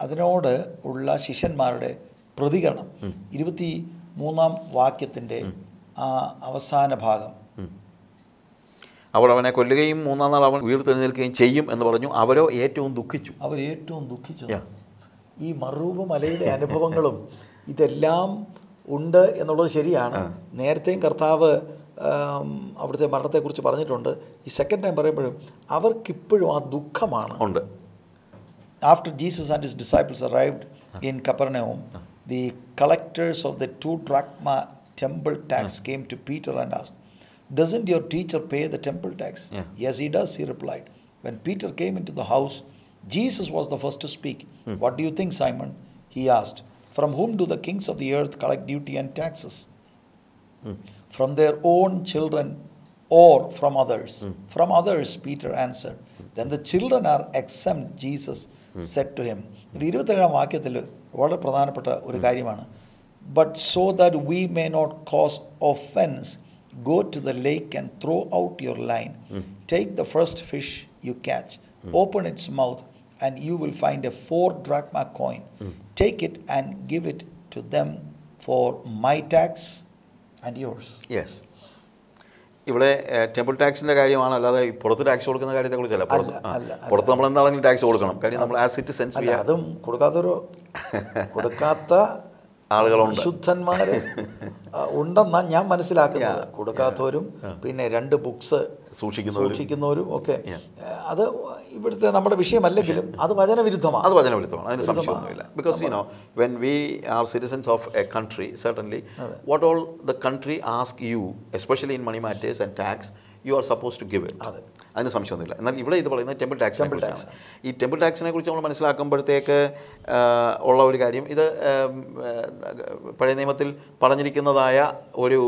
അതിനോട് ഉള്ള ശിഷ്യന്മാരുടെ പ്രതികരണം ഇരുപത്തി മൂന്നാം വാക്യത്തിൻ്റെ ആ അവസാന
ഭാഗം അവർ അവനെ കൊല്ലുകയും മൂന്നാം നാൾ അവൻ ഉയർത്തെഴുന്നേൽക്കുകയും ചെയ്യും എന്ന് പറഞ്ഞു അവരോ ഏറ്റവും ദുഃഖിച്ചു അവർ ഏറ്റവും ദുഃഖിച്ചു
ഈ മറൂപ അനുഭവങ്ങളും ഇതെല്ലാം ഉണ്ട് എന്നുള്ളത് ശരിയാണ് നേരത്തെയും കർത്താവ് അവിടുത്തെ മരണത്തെക്കുറിച്ച് പറഞ്ഞിട്ടുണ്ട് ഈ സെക്കൻഡ് ടൈം പറയുമ്പോഴും അവർക്കിപ്പോഴും ആ ദുഃഖമാണ് ഉണ്ട് after Jesus and his disciples arrived in Capernaum, uh. the collectors of the two drachma temple tax uh. came to Peter and asked, Doesn't your teacher pay the temple tax? Yeah. Yes, he does, he replied. When Peter came into the house, Jesus was the first to speak. Hmm. What do you think, Simon? He asked, From whom do the kings of the earth collect duty and taxes? Hmm. From their own children or from others? Hmm. From others, Peter answered. Then the children are exempt, Jesus said to him. Mm. But so that we may not cause offense, go to the lake and throw out your line. Take the first fish you catch, open its mouth, and you will find a four drachma coin. Take it and give it to them for my tax and yours.
Yes. ഇവിടെ temple ടാക്സിന്റെ കാര്യമാണ് അല്ലാതെ പുറത്ത് tax കൊടുക്കുന്ന കാര്യത്തെക്കുറിച്ചല്ല പുറത്ത് പുറത്ത് നമ്മൾ എന്താണെങ്കിലും ടാക്സ് കൊടുക്കണം കാര്യം നമ്മൾ ആസ് സെൻസ്
അതും കൊടുക്കാത്തൊരു
കൊടുക്കാത്ത ആളുകളുണ്ട്
ശുദ്ധന്മാർ ഉണ്ടെന്നാ ഞാൻ മനസ്സിലാക്കുന്നത് കൊടുക്കാത്തവരും പിന്നെ രണ്ട് ബുക്സ് സൂക്ഷിക്കുന്നു സൂക്ഷിക്കുന്നവരും ഒക്കെ അത് ഇവിടുത്തെ നമ്മുടെ വിഷയമല്ലെങ്കിലും അത് വചനവിരുദ്ധമാണ് അത് വചനവിരുദ്ധമാണ് അതിന് സംശയമൊന്നുമില്ല
because you know when we are citizens of a country certainly what all the country ask you especially in money matters and tax you are suppose to give it അതിന് സംശയമൊന്നുമില്ല എന്നാൽ ഇവിടെ ഇത് പറയുന്നത് ടെമ്പിൾ ടാക്സ് ടെമ്പിൾ ടാക്സ് ഈ temple ടാക്സിനെ കുറിച്ച് നമ്മൾ മനസ്സിലാക്കുമ്പോഴത്തേക്ക് ഉള്ള ഒരു കാര്യം ഇത് പഴയ നിയമത്തിൽ പറഞ്ഞിരിക്കുന്നതായ ഒരു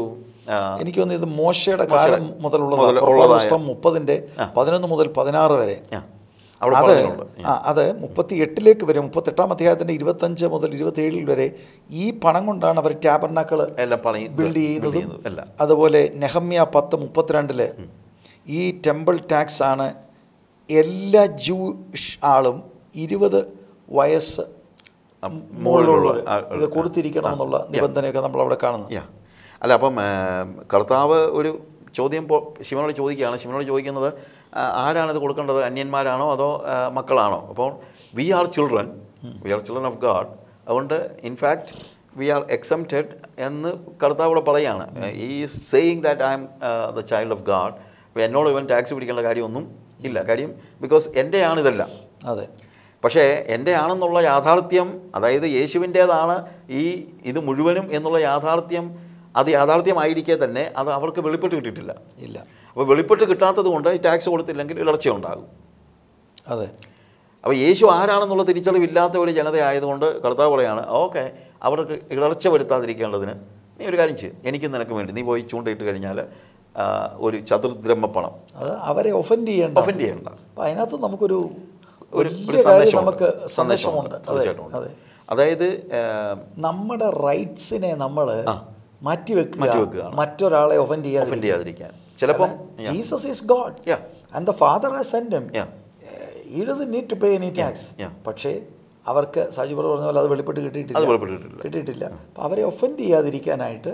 എനിക്ക് തോന്നുന്നു ഇത്
മോശയുടെ കാലം മുതലുള്ള മുപ്പതിൻ്റെ പതിനൊന്ന് മുതൽ പതിനാറ് വരെ അത് അത് മുപ്പത്തി എട്ടിലേക്ക് വരെ മുപ്പത്തെട്ടാം അധ്യായത്തിൻ്റെ ഇരുപത്തഞ്ച് മുതൽ ഏഴിൽ വരെ ഈ പണം കൊണ്ടാണ് അവർ ടാബർനാക്കൾ ബിൽഡ് ചെയ്യുന്നത് അതുപോലെ നെഹമ്യ പത്ത് മുപ്പത്തിരണ്ടില് ഈ ടെമ്പിൾ ടാക്സ് ആണ് എല്ലാ
ജൂ ആളും ഇരുപത് വയസ്സ് മുകളിലുള്ള ഇത് കൊടുത്തിരിക്കണം എന്നുള്ള നിബന്ധനയൊക്കെ നമ്മൾ അവിടെ കാണുന്നു അല്ല അപ്പം കർത്താവ് ഒരു ചോദ്യം ശിവനോട് ചോദിക്കുകയാണ് ശിവനോട് ചോദിക്കുന്നത് ആരാണിത് കൊടുക്കേണ്ടത് അന്യന്മാരാണോ അതോ മക്കളാണോ അപ്പോൾ we are children we are children of God അതുകൊണ്ട് ഇൻഫാക്റ്റ് വി ആർ എക്സംറ്റഡ് എന്ന് കർത്താവൂടെ പറയാണ് ഈ saying that I am the child of God എന്നോട് ഇവൻ ടാക്സ് പിടിക്കേണ്ട കാര്യമൊന്നും ഇല്ല കാര്യം ബിക്കോസ് എൻ്റെ ആണിതല്ല അതെ പക്ഷേ എൻ്റെ ആണെന്നുള്ള യാഥാർത്ഥ്യം അതായത് യേശുവിൻ്റേതാണ് ഈ ഇത് മുഴുവനും എന്നുള്ള യാഥാർത്ഥ്യം അത് യാഥാർത്ഥ്യമായിരിക്കെ തന്നെ അത് അവർക്ക് വെളിപ്പെട്ട് കിട്ടിയിട്ടില്ല ഇല്ല അപ്പോൾ വെളിപ്പെട്ട് കിട്ടാത്തത് കൊണ്ട് ടാക്സ് കൊടുത്തില്ലെങ്കിൽ ഇളർച്ച ഉണ്ടാകും അതെ അപ്പോൾ യേശു ആരാണെന്നുള്ള തിരിച്ചറിവില്ലാത്ത ഒരു ജനതയായതുകൊണ്ട് കർത്താവ് പറയാണ് ഓക്കെ അവർക്ക് ഇളർച്ച വരുത്താതിരിക്കേണ്ടതിന് നീ ഒരു കാര്യം ചെയ്യും എനിക്കും നിനക്ക് വേണ്ടി നീ പോയി ചൂണ്ടയിട്ട് കഴിഞ്ഞാൽ ഒരു ചതുർദ്രഹ്മ പണം അത് അവരെ ഒഫൻഡ് ചെയ്യേണ്ട ഒഫൻഡ് ചെയ്യേണ്ട
അപ്പോൾ അതിനകത്ത് നമുക്കൊരു
ഒരു സന്ദേശം നമുക്ക് സന്ദേശമുണ്ട് തീർച്ചയായിട്ടും അതായത്
നമ്മുടെ റൈറ്റ്സിനെ നമ്മൾ മാറ്റിവെക്കുക മറ്റൊരാളെ ഒഫൻഡ് ചെയ്യാതെ ഒഫൻഡ് ചെയ്യാതിരിക്കാൻ ചിലപ്പം Jesus is God and the father send need to pay any tax പക്ഷേ അവർക്ക് സാജു പറഞ്ഞ പോലെ അത് വെളിപ്പെട്ട് കിട്ടിയിട്ടില്ല കിട്ടിയിട്ടില്ല അപ്പം അവരെ ഒഫൻഡ് ചെയ്യാതിരിക്കാനായിട്ട്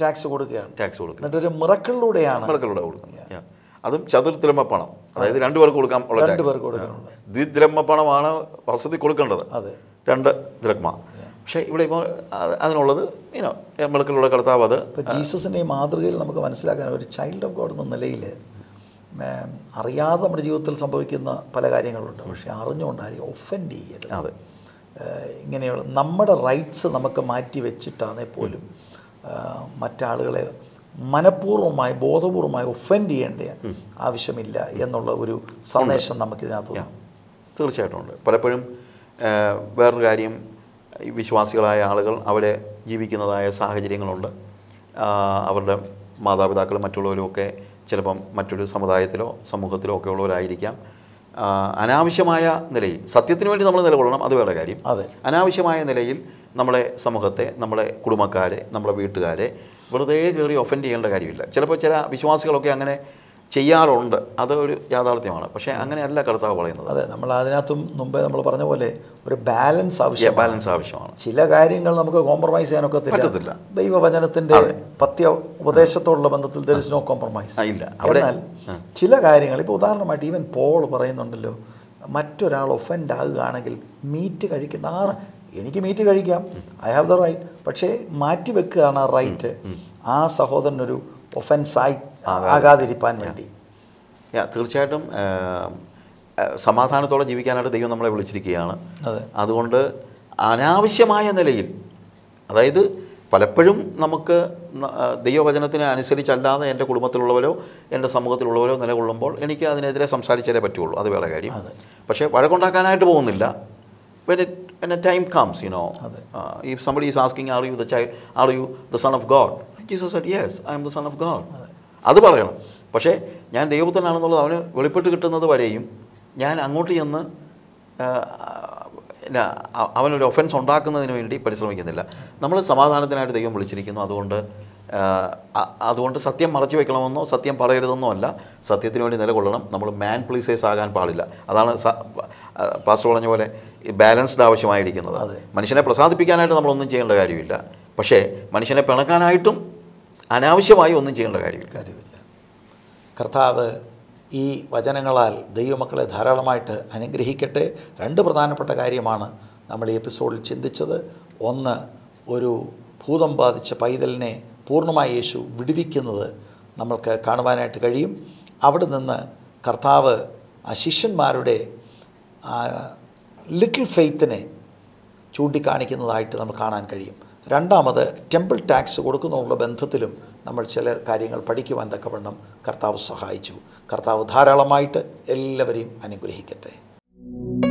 ടാക്സ് eh, കൊടുക്കുകയാണ് ടാക്സ് കൊടുക്കുക എന്നിട്ട് ഒരു മുറക്കളിലൂടെയാണ്
മിറക്കിലൂടെ കൊടുക്കുക അതും ചതുർദ്രഹ്മ പണം അതായത് രണ്ടു പേർക്ക് പേർക്ക് ഉള്ള ദ്വിദ്രമ്മ പണമാണ് വസതി കൊടുക്കേണ്ടത് അതെ രണ്ട് ദ്രഗ്മ പക്ഷേ ഇവിടെ ഇപ്പോൾ അതിനുള്ളത് ഇനോ എമ്മളക്കിലുള്ള കർത്താവ് അത് ജീസസിൻ്റെ
മാതൃകയിൽ നമുക്ക് മനസ്സിലാക്കാൻ ഒരു ചൈൽഡ് ഓഫ് ഗോഡ് എന്ന നിലയിൽ അറിയാതെ നമ്മുടെ ജീവിതത്തിൽ സംഭവിക്കുന്ന പല കാര്യങ്ങളുണ്ട് പക്ഷേ അറിഞ്ഞുകൊണ്ട് ഒഫൻഡ് ചെയ്യരുത് അതെ ഇങ്ങനെയുള്ള നമ്മുടെ റൈറ്റ്സ് നമുക്ക് മാറ്റി വെച്ചിട്ടാണെങ്കിൽ പോലും മറ്റാളുകളെ മനഃപൂർവ്വമായി ബോധപൂർവമായി ഒഫൻഡ് ചെയ്യേണ്ട ആവശ്യമില്ല എന്നുള്ള ഒരു സന്ദേശം
നമുക്കിതിനകത്ത് തീർച്ചയായിട്ടും ഉണ്ട് പലപ്പോഴും വേറൊരു കാര്യം വിശ്വാസികളായ ആളുകൾ അവിടെ ജീവിക്കുന്നതായ സാഹചര്യങ്ങളുണ്ട് അവരുടെ മാതാപിതാക്കൾ മറ്റുള്ളവരും ഒക്കെ ചിലപ്പം മറ്റൊരു സമുദായത്തിലോ സമൂഹത്തിലോ ഒക്കെ ഉള്ളവരായിരിക്കാം അനാവശ്യമായ നിലയിൽ സത്യത്തിന് വേണ്ടി നമ്മൾ നിലകൊള്ളണം അത് വേറെ കാര്യം അതെ അനാവശ്യമായ നിലയിൽ നമ്മളെ സമൂഹത്തെ നമ്മളെ കുടുംബക്കാരെ നമ്മളെ വീട്ടുകാരെ വെറുതെ കയറി ഒഫൻഡ് ചെയ്യേണ്ട കാര്യമില്ല ചിലപ്പോൾ ചില വിശ്വാസികളൊക്കെ അങ്ങനെ ചെയ്യാറുണ്ട് അതൊരു യാഥാർത്ഥ്യമാണ് പക്ഷേ അങ്ങനെയല്ല കർത്താവ് പറയുന്നത് അതെ
നമ്മൾ അതിനകത്തും മുമ്പേ നമ്മൾ പറഞ്ഞ പോലെ ഒരു ബാലൻസ് ആവശ്യം ബാലൻസ് ആവശ്യമാണ് ചില കാര്യങ്ങൾ നമുക്ക് കോംപ്രമൈസ് ചെയ്യാനൊക്കെ പറ്റത്തില്ല ദൈവവചനത്തിൻ്റെ പത്യ ഉപദേശത്തോടുള്ള ബന്ധത്തിൽ ദർ നോ കോംപ്രമൈസ്
ഇല്ല എന്നാൽ
ചില കാര്യങ്ങൾ ഇപ്പോൾ ഉദാഹരണമായിട്ട് ഈവൻ പോൾ പറയുന്നുണ്ടല്ലോ മറ്റൊരാൾ ഒഫൻഡ് ആകുകയാണെങ്കിൽ മീറ്റ് കഴിക്കേണ്ട ആണ് എനിക്ക് മീറ്റ് കഴിക്കാം ഐ ഹാവ് ദ റൈറ്റ് പക്ഷേ മാറ്റി വെക്കുകയാണ് ആ റൈറ്റ് ആ സഹോദരനൊരു ഒഫൻസായി ആകാതിരിക്കാൻ വേണ്ടി
തീർച്ചയായിട്ടും സമാധാനത്തോടെ ജീവിക്കാനായിട്ട് ദൈവം നമ്മളെ വിളിച്ചിരിക്കുകയാണ് അതുകൊണ്ട് അനാവശ്യമായ നിലയിൽ അതായത് പലപ്പോഴും നമുക്ക് ദൈവവചനത്തിന് അനുസരിച്ചല്ലാതെ എൻ്റെ കുടുംബത്തിലുള്ളവരോ എൻ്റെ സമൂഹത്തിലുള്ളവരോ നിലകൊള്ളുമ്പോൾ എനിക്ക് അതിനെതിരെ സംസാരിച്ചാലേ പറ്റുള്ളൂ അത് വേറെ കാര്യം പക്ഷേ വഴക്കുണ്ടാക്കാനായിട്ട് പോകുന്നില്ല വെൻ ടൈം കംസ് യുനോ ഈ somebody is asking are you the child are you the son of God Jesus yes I am the son of God അത് പറയണം പക്ഷേ ഞാൻ ദൈവത്തിനാണെന്നുള്ളത് അവന് വെളിപ്പെട്ട് കിട്ടുന്നത് വരെയും ഞാൻ അങ്ങോട്ട് ചെന്ന് അവനൊരു ഒഫൻസ് ഉണ്ടാക്കുന്നതിന് വേണ്ടി പരിശ്രമിക്കുന്നില്ല നമ്മൾ സമാധാനത്തിനായിട്ട് ദൈവം വിളിച്ചിരിക്കുന്നു അതുകൊണ്ട് അതുകൊണ്ട് സത്യം മറച്ചു വെക്കണമെന്നോ സത്യം പറയരുതെന്നോ അല്ല സത്യത്തിന് വേണ്ടി നിലകൊള്ളണം നമ്മൾ മാൻ പ്ലീസേഴ്സ് ആകാൻ പാടില്ല അതാണ് പാസ്റ്റർ പറഞ്ഞ പോലെ ബാലൻസ്ഡ് ആവശ്യമായിരിക്കുന്നത് മനുഷ്യനെ പ്രസാദിപ്പിക്കാനായിട്ട് നമ്മളൊന്നും ചെയ്യേണ്ട കാര്യമില്ല പക്ഷേ മനുഷ്യനെ പിണക്കാനായിട്ടും അനാവശ്യമായി ഒന്നും ചെയ്യേണ്ട കാര്യമില്ല കാര്യമില്ല കർത്താവ് ഈ വചനങ്ങളാൽ ദൈവമക്കളെ
ധാരാളമായിട്ട് അനുഗ്രഹിക്കട്ടെ രണ്ട് പ്രധാനപ്പെട്ട കാര്യമാണ് നമ്മൾ ഈ എപ്പിസോഡിൽ ചിന്തിച്ചത് ഒന്ന് ഒരു ഭൂതം ബാധിച്ച പൈതലിനെ പൂർണ്ണമായി യേശു വിടുവിക്കുന്നത് നമ്മൾക്ക് കാണുവാനായിട്ട് കഴിയും അവിടെ നിന്ന് കർത്താവ് ആ ശിഷ്യന്മാരുടെ ലിറ്റിൽ ഫെയ്ത്തിനെ ചൂണ്ടിക്കാണിക്കുന്നതായിട്ട് നമുക്ക് കാണാൻ കഴിയും രണ്ടാമത് ടെമ്പിൾ ടാക്സ് കൊടുക്കുന്നതിനുള്ള ബന്ധത്തിലും നമ്മൾ ചില കാര്യങ്ങൾ പഠിക്കുവാൻ തക്കവണ്ണം കർത്താവ് സഹായിച്ചു കർത്താവ് ധാരാളമായിട്ട് എല്ലാവരെയും അനുഗ്രഹിക്കട്ടെ